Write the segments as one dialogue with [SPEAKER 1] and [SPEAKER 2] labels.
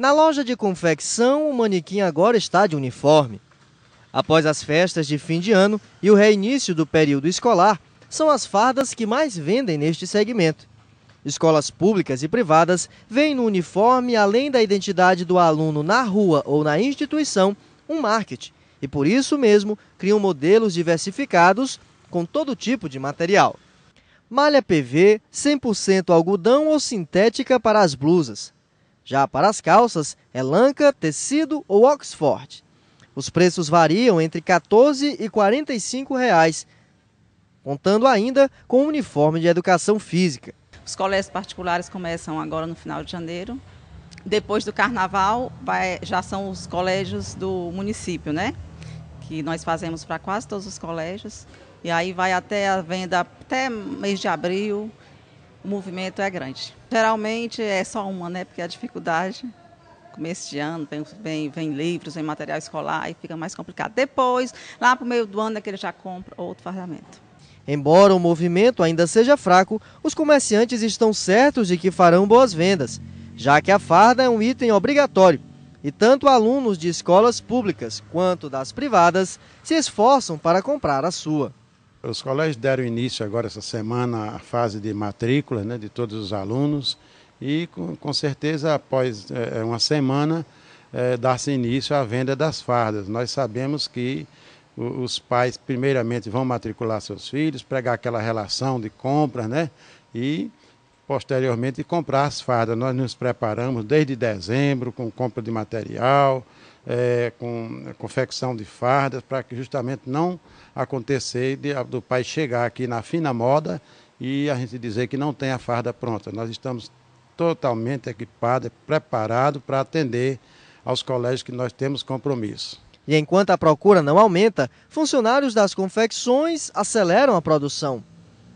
[SPEAKER 1] Na loja de confecção, o manequim agora está de uniforme. Após as festas de fim de ano e o reinício do período escolar, são as fardas que mais vendem neste segmento. Escolas públicas e privadas veem no uniforme, além da identidade do aluno na rua ou na instituição, um marketing e por isso mesmo criam modelos diversificados com todo tipo de material. Malha PV, 100% algodão ou sintética para as blusas, já para as calças, é lanca, tecido ou oxford. Os preços variam entre 14 e 45 reais, contando ainda com o uniforme de educação física.
[SPEAKER 2] Os colégios particulares começam agora no final de janeiro. Depois do carnaval, vai, já são os colégios do município, né? Que nós fazemos para quase todos os colégios. E aí vai até a venda até mês de abril o movimento é grande. Geralmente é só uma, né? Porque a dificuldade, começo de ano, vem, vem, vem livros, vem material escolar, e fica mais complicado. Depois, lá para o meio do ano, é que ele já compra outro fardamento.
[SPEAKER 1] Embora o movimento ainda seja fraco, os comerciantes estão certos de que farão boas vendas, já que a farda é um item obrigatório e tanto alunos de escolas públicas quanto das privadas se esforçam para comprar a sua.
[SPEAKER 3] Os colégios deram início agora essa semana à fase de matrícula né, de todos os alunos e com, com certeza após é, uma semana é, dar-se início à venda das fardas. Nós sabemos que os pais primeiramente vão matricular seus filhos, pregar aquela relação de compra, né? E posteriormente comprar as fardas. Nós nos preparamos desde dezembro com compra de material, é, com eh, confecção de fardas, para que justamente não acontecer de, do pai chegar aqui na fina moda e a gente dizer que não tem a farda pronta. Nós estamos totalmente equipados, preparados para atender aos colégios que nós temos compromisso. E enquanto a
[SPEAKER 1] procura não aumenta, funcionários das confecções aceleram a produção.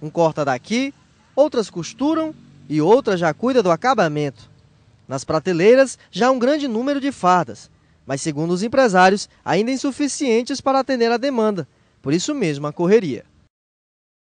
[SPEAKER 1] Um corta daqui, outras costuram e outra já cuida do acabamento. Nas prateleiras já há um grande número de fardas, mas segundo os empresários, ainda insuficientes para atender a demanda, por isso mesmo a correria.